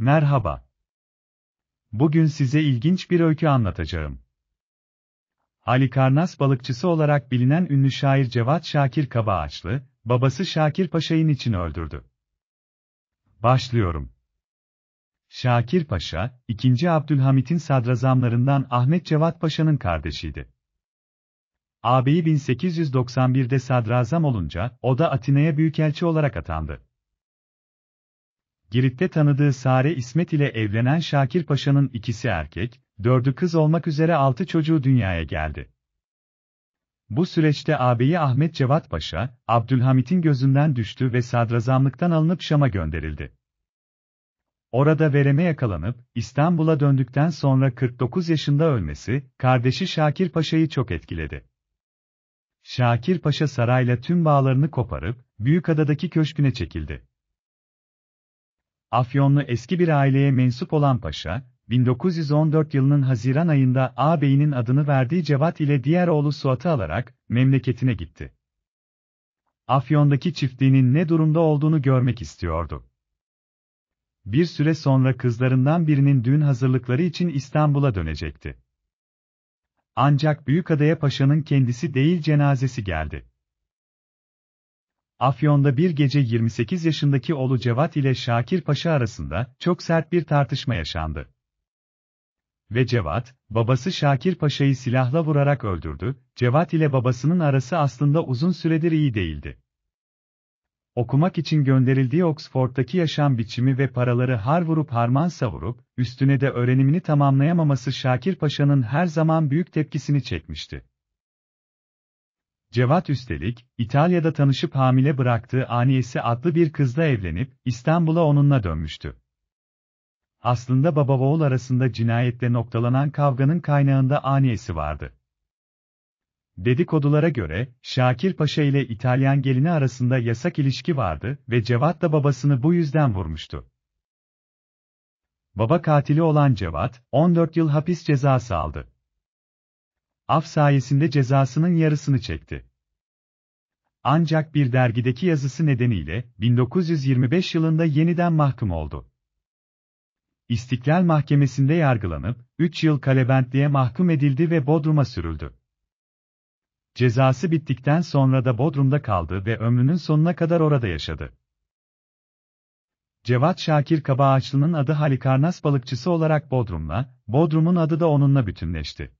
Merhaba. Bugün size ilginç bir öykü anlatacağım. Halikarnas balıkçısı olarak bilinen ünlü şair Cevat Şakir Kabaağaçlı, babası Şakir Paşa'yı için öldürdü. Başlıyorum. Şakir Paşa, 2. Abdülhamit'in sadrazamlarından Ahmet Cevat Paşa'nın kardeşiydi. Ağabeyi 1891'de sadrazam olunca, o da Atina'ya büyükelçi olarak atandı. Girit'te tanıdığı Sare İsmet ile evlenen Şakir Paşa'nın ikisi erkek, dördü kız olmak üzere altı çocuğu dünyaya geldi. Bu süreçte ağabeyi Ahmet Cevat Paşa, Abdülhamit'in gözünden düştü ve sadrazamlıktan alınıp Şam'a gönderildi. Orada vereme yakalanıp, İstanbul'a döndükten sonra 49 yaşında ölmesi, kardeşi Şakir Paşa'yı çok etkiledi. Şakir Paşa sarayla tüm bağlarını koparıp, Büyükada'daki köşküne çekildi. Afyonlu eski bir aileye mensup olan paşa, 1914 yılının Haziran ayında ağabeyinin adını verdiği Cevat ile diğer oğlu Suat'ı alarak memleketine gitti. Afyon'daki çiftliğinin ne durumda olduğunu görmek istiyordu. Bir süre sonra kızlarından birinin düğün hazırlıkları için İstanbul'a dönecekti. Ancak Büyükada'ya paşanın kendisi değil cenazesi geldi. Afyon'da bir gece 28 yaşındaki oğlu Cevat ile Şakir Paşa arasında çok sert bir tartışma yaşandı. Ve Cevat, babası Şakir Paşa'yı silahla vurarak öldürdü, Cevat ile babasının arası aslında uzun süredir iyi değildi. Okumak için gönderildiği Oxford'daki yaşam biçimi ve paraları har vurup harman savurup, üstüne de öğrenimini tamamlayamaması Şakir Paşa'nın her zaman büyük tepkisini çekmişti. Cevat üstelik, İtalya'da tanışıp hamile bıraktığı Aniyesi adlı bir kızla evlenip, İstanbul'a onunla dönmüştü. Aslında baba oğul arasında cinayette noktalanan kavganın kaynağında Aniyesi vardı. Dedikodulara göre, Şakir Paşa ile İtalyan gelini arasında yasak ilişki vardı ve Cevat da babasını bu yüzden vurmuştu. Baba katili olan Cevat, 14 yıl hapis cezası aldı af sayesinde cezasının yarısını çekti. Ancak bir dergideki yazısı nedeniyle 1925 yılında yeniden mahkum oldu. İstiklal Mahkemesi'nde yargılanıp 3 yıl kalebentliğe mahkum edildi ve Bodrum'a sürüldü. Cezası bittikten sonra da Bodrum'da kaldı ve ömrünün sonuna kadar orada yaşadı. Cevat Şakir Kabaağaçlı'nın adı Halikarnas balıkçısı olarak Bodrum'la, Bodrum'un adı da onunla bütünleşti.